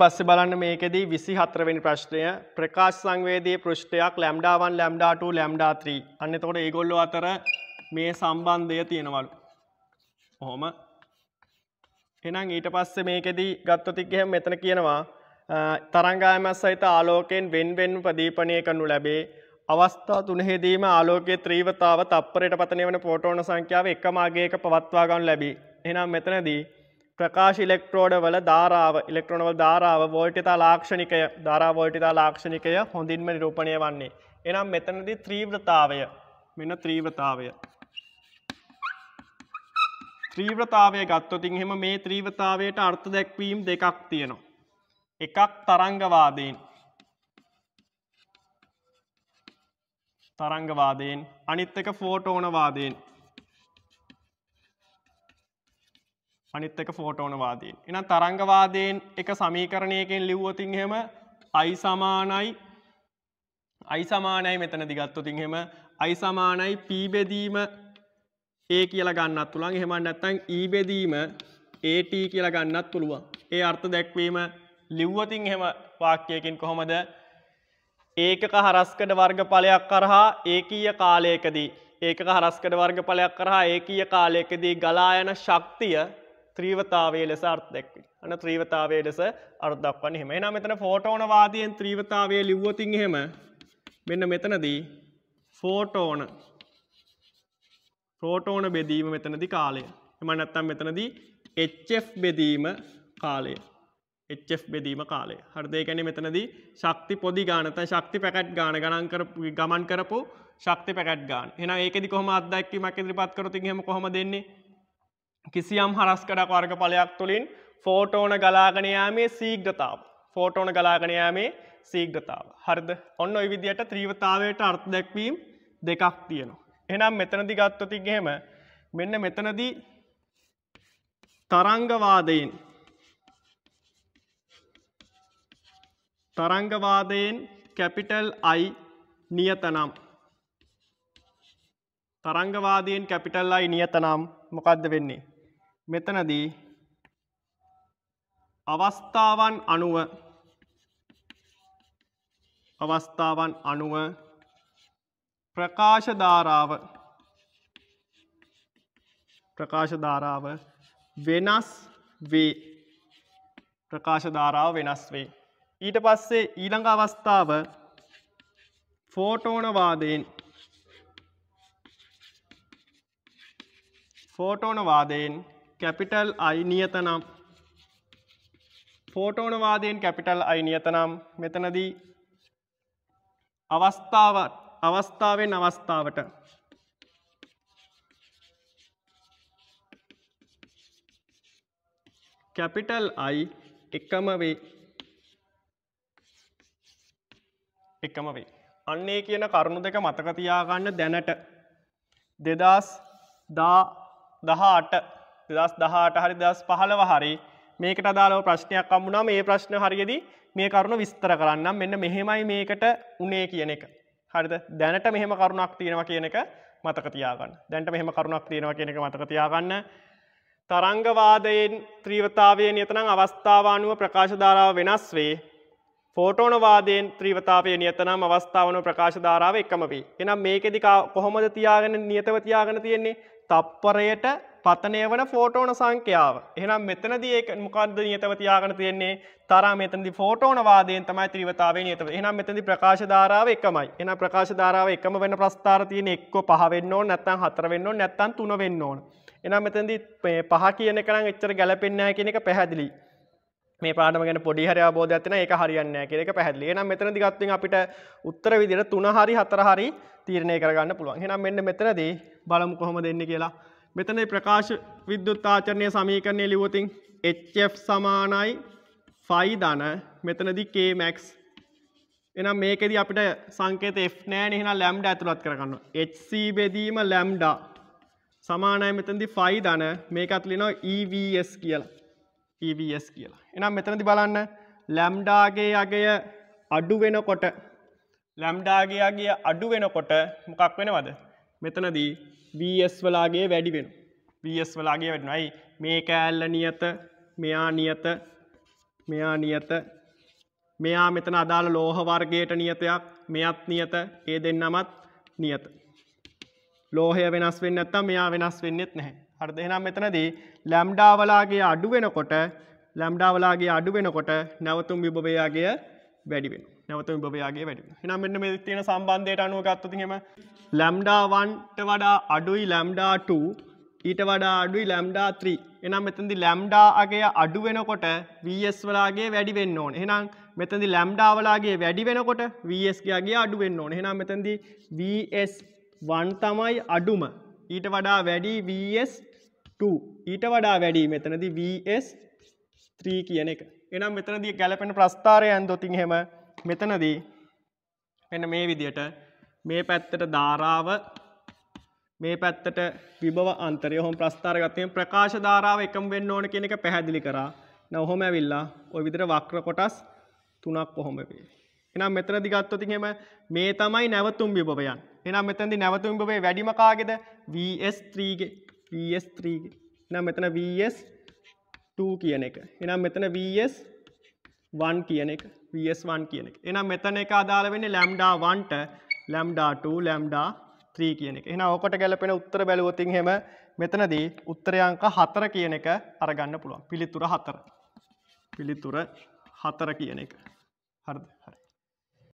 බස්ස බලන්න මේකෙදී විසි හතරවෙනි ප්‍රශ්නය ප්‍රකාශ සංවේදී පෘෂ්ටයක් ලැම්ඩාවන් ලැම්ඩාටු ලැම්ඩාත්‍රී අන්න තොට ඒගොල්ලො අතර මේ සම්බන්ධය තියෙනවලු. හොම එනම් ඊට පස්ස මේකෙදී ගත්තතික්කහෙම මෙතන කියනවා තරංගායම සහිත ආලෝකයෙන් වෙන්වෙන් ප්‍රදීපනය කරනු ලැබේ අවස්ථා තුනහෙදීම ආලෝකයේ ත්‍රීවතාව තප්පරයට පතනය වන පෝටෝන සංඛ්‍යාව එකමාගේක පවත්වාගන්න ලැබී. එනම් මෙතනදී ප්‍රකාශ ඉලෙක්ට්‍රෝඩවල ධාරාව ඉලෙක්ට්‍රොනවල් ධාරාව වෝල්ටිතා ලාක්ෂණිකය ධරා වෝල්ටිතා ලාක්ෂණිකය හොඳින්ම නිරූපණය වන්නේ. එනම් මෙතනද ත්‍රීව්‍රතාවය මෙන ත්‍රීවතාවය. ත්‍රීව්‍රතාවය ගත්තොතින් හෙම මේ ත්‍රීවතාවයට අර්ථ දැක්වීම් දෙකක් තියෙනවා. එකක් තරංගවාදයෙන්. තරංගවාදයෙන් අනිත් එක ෆෝටෝනවාදයෙන් අනිත් එක ෆෝටෝනවාදයෙන්. එනම් තරංගවාදයෙන් එක සමීකරණයකෙන් ලිව්වොතින් හෙම අයි සමානයි අයි සමානයි මෙතන දිගත්වතින් හෙම අයි සමානයි පීබෙදීම ඒ කියල ගන්නත් තුළන් හෙම නැත්තැන් ඊබෙදීම e ඒට කියල ගන්නත් පුළුවන්. ඒ අර්ථ දැක්වීම ලිව්වතින් හෙම වාක්‍යයකින් කොහොමද ඒකක හරස්කඩ වර්ගඵලයක් කරහා ඒකීය කාලයකදී ඒකක හරස්කඩ වර්ගඵලයක් කරහා ඒකීය කාලයකදී ගලායන ශක්තිය ත්‍රීවතාවේ ලෙස අර්ථදක්වි අන ත්‍රීවතාවේ ලෙස අර්දක්වන හෙම එනම් මෙතන ෆෝටෝනවාදයෙන් ත්‍රීවතාවේ ලිව්වතින් හෙම මෙන්න මෙතනදී ෆෝටෝන ප්‍රෝටෝන බෙදීම මෙතනදි කාලය එම නැත්තම් මෙතනදී එච්F බෙදීම කාලය එච්F බෙදීම කාලේ හරදයකැන මෙතනදී ශක්ති පොදි ගානත ශක්ති පැකට් ගාන ගණන් කර ගමන් කරපු ශක්ති පැකට් ගාන එන ඒකෙදි කොහම අදක්කීමක් ඉදිරිපත් කරතින් හෙම කොහොම දෙන්නේ කිසියම් හරස් කරක් වර්ගඵලයක් තුළින් ෆෝටෝන ගලාගනයාමේ සීග්‍රතාව ෆෝටෝන ගලාගනයාමේ සීග්‍රතාව හරිද ඔන්න ඔයි විදියට ත්‍රීවතාවයට අර්ථ දැක්වීම් දෙකක් තියෙනවා. එනම් මෙතනදි ගත්වතිගේම මෙන්න මෙතනදී තරංගවාදයෙන් තරංගවාදයෙන් කැපිටල් අයි නියතනම් තරංගවාදයෙන් කැපිටල් අයි නියතනම් මොකක්ද වෙන්නේ මෙතනදී අවස්ථාවන් අනුව අවස්ථාවන් අනුව ප්‍රකාශධාරාව ප්‍රකාශධාරාව වෙනස් වේ ප්‍රකාශධාරාව වෙනස් වේ. ඊට පස්සේ ඊළඟ අවස්ථාව ෆෝටෝනවාදයෙන් ෆෝටෝනවාදයෙන් කැපිටල් අයි නියතනම් ෆෝටෝනවාදයෙන් කැපිටල් අයි නියතනම් මෙතනදී අවස්ථාවත් අවස්ථාවෙන් අවස්ථාවට කැපිටල් අයි එකම වේ එකම වේ අන්නේ කියන කරුණු දෙක මතකතියාගන්න දැනට දෙදස් දා දහාට දස් දහට හරි දස් පහළව හරි මේකට අදාලව ප්‍රශ්නයක් අම්මුණම ඒ ප්‍රශ්න හරියද මේ කරුණු විස්තර කරන්නම් මෙන්න මෙහෙමයි මේකට උනේ කියන එක. හරිද දැනට මෙහෙම කරුණක් තියෙනවා කියන එක මතකතියාගන්න දැන්ට මෙහෙම කරුණක් තියෙනවා කියන එක මතකතියාගන්න තරංගවාදයෙන් ත්‍රීවතාවය නියතනම් අවස්ථාවානුව ප්‍රකාශධාරාව වෙනස් වේ ෆෝටෝනවාදයෙන් ත්‍රීවතාවය නියතනම් අවස්ථාවන ප්‍රකාශධාරාව එකම වේ එනම් මේකෙදිකා කොහොමද තියාගෙන නියතව තියාගෙන තියෙන්නේ තප්පරයට පතනය වන ෆෝටෝන සංඛ්‍යාව එහෙනම් මෙතනද ඒ මොකක්ද නියතව තියාගෙන තියෙන්නේ තරා මෙතනදි ෆෝටෝන වාදයෙන් තමයි ත්‍රිවතාවේ නියත එහෙනම් මෙතනදි ප්‍රකාශ ධාරාව එකමයි එහෙනම් ප්‍රකාශ ධාරාව එකම වෙන ප්‍රස්ථාර තියෙන එක්ක පහ වෙන්න ඕන නැත්නම් හතර වෙන්න ඕන නැත්නම් තුන වෙන්න ඕන එහෙනම් මෙතනදි මේ පහ කියන එක නම් එච්චර ගැලපෙන්නේ නැහැ කියන එක පැහැදිලියි මේ පාඩම ගැන පොඩි හරි අවබෝධයක් තියෙන ඒක හරියන්නේ නැහැ කියන එක පැහැදිලි. එහෙනම් මෙතනදී ගත්තොත් අපිට උත්තර විදිහට 3 හරි 4 හරි තීරණය කරගන්න පුළුවන්. එහෙනම් මෙන්න මෙතනදී බලමු කොහොමද එන්නේ කියලා. මෙතන ප්‍රකාශ විද්‍යුත් ආචරණය සමීකරණය ලිවොතින් HF සමානයි ෆයි ධන මෙතනදි Kmax එනම් මේකෙදි අපිට සංකේත F නෑනේ එහෙනම් ලැම්ඩා ඇතුළත් කරගන්න. HC බෙදීම ලැම්ඩා සමානයි මෙතනදි ෆයි ධන මේකත් ලියනවා EVS කියලා. EVS කියලා. එහෙනම් මෙතනදි බලන්න ලැම්ඩාගේ අගය අඩු වෙනකොට ලැම්ඩාගේ අගය අඩු වෙනකොට මොකක් වෙනවද? මෙතනදී වස් වලාගේ වැඩි වෙන වස් වලාගේ වැඩනයි මේ කෑල්ල නියත මෙයා නියත මෙයා නියත මෙයා මෙතන අදාළ ලෝහවර්ගයට නියතයක් මෙයත් නියත ඒ දෙන්නමත් නියත ලෝහය වෙනස් වෙන්න ඇත්තම් මෙයා වෙනස් වෙන්නෙත් නැහැ හරිද එහෙනම් මෙතනදී ලැම්ඩා වලාගේ අඩු වෙනකොට ලැම්ඩා වලාගේ අඩු වෙනකොට නැවතුම් විභවයාගය වැඩි වෙනවා නැවත උබවයාගේ වැඩි එනම් මෙන්න මේ තියෙන සම්බන්ධයට අනුව ගත්තතිහෙම ලැම්ඩාවන්ට වඩා අඩුයි ලැම්ඩා2 ඊට වඩා අඩුයි ලැම්ඩා3 එනම් මෙතැදි ලැම්ඩාගේ අඩු වෙනකොට වස් වලාගේ වැඩි වෙන්න ඕන එනම් මෙතැදි ලැම්ඩාවලාගේ වැඩි වෙනකොට වස්ගේගේ අඩු වෙන්න ඕන එනම් මෙතැදි වස්1 තමයි අඩුම ඊට වඩා වැඩි වස්2 ඊට වඩා වැඩි මෙතනදි වස්3 කියන එක එනම් මෙතනදී ගැලපෙන ප්‍රස්ථාරය ඇන්දොතින් හෙම මෙතනදී එන්න මේ විදියට මේ පැත්තට ධාරාව මේ පැත්තට විභව අන්තරය හොම ප්‍රස්ථාරගතයෙන් ප්‍රකාශ ධාරාව එකම වෙන්න ඕන කියන එක පැහැදිලි කරා නොහොම ඇවිල්ලා ඔය විදිහට වක්‍ර කොටස් තුනක් කොහොම වේ. එහෙනම් මෙතනදි ගත්තොත් එහෙම මේ තමයි නැවතුම් විභවයන්. එහෙනම් මෙතනදී නැවතුම් විභවයේ වැඩිම කාගේද? VS3 ගේ. VS3 ගේ. එහෙනම් මෙතන VS2 කියන එක. එහෙනම් මෙතන VS වන් කියන එක වස්1 කියන එක එනම් මෙතන එක අදාළ වෙන්නේ ලැම්ඩා වන්ට ලැම්ඩා 2 ලැම්ඩා 3 කියන එක එහෙනම් ඕකට ගැලපෙන උත්තර බැලුවොතින් එහෙම මෙතනදී උත්තරය අංක 4 කියන එක අරගන්න පුළුවන් පිළිතුර 4 පිළිතුර 4 කියන එක හරිද හරි